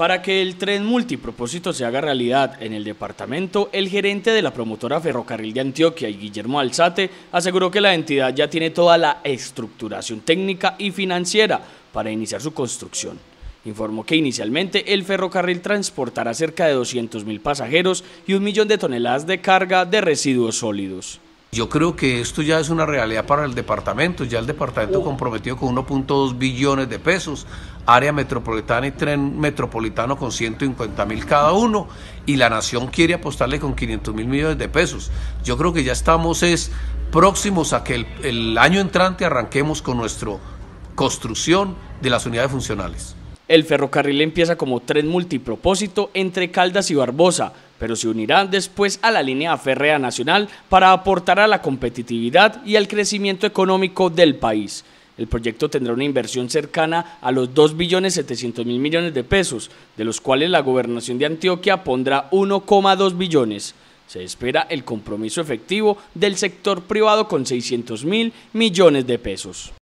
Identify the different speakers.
Speaker 1: Para que el tren multipropósito se haga realidad en el departamento, el gerente de la promotora Ferrocarril de Antioquia, Guillermo Alzate, aseguró que la entidad ya tiene toda la estructuración técnica y financiera para iniciar su construcción. Informó que inicialmente el ferrocarril transportará cerca de 200.000 pasajeros y un millón de toneladas de carga
Speaker 2: de residuos sólidos. Yo creo que esto ya es una realidad para el departamento, ya el departamento comprometido con 1.2 billones de pesos, área metropolitana y tren metropolitano con 150 mil cada uno, y la nación quiere apostarle con 500 mil millones de pesos. Yo creo que ya estamos es próximos a que el, el año entrante arranquemos con nuestra construcción de las unidades funcionales. El ferrocarril empieza
Speaker 1: como tren multipropósito entre Caldas y Barbosa, pero se unirá después a la línea férrea nacional para aportar a la competitividad y al crecimiento económico del país. El proyecto tendrá una inversión cercana a los 2.700.000 millones de pesos, de los cuales la gobernación de Antioquia pondrá 1,2 billones. Se espera el compromiso efectivo del sector privado con 600.000 millones de pesos.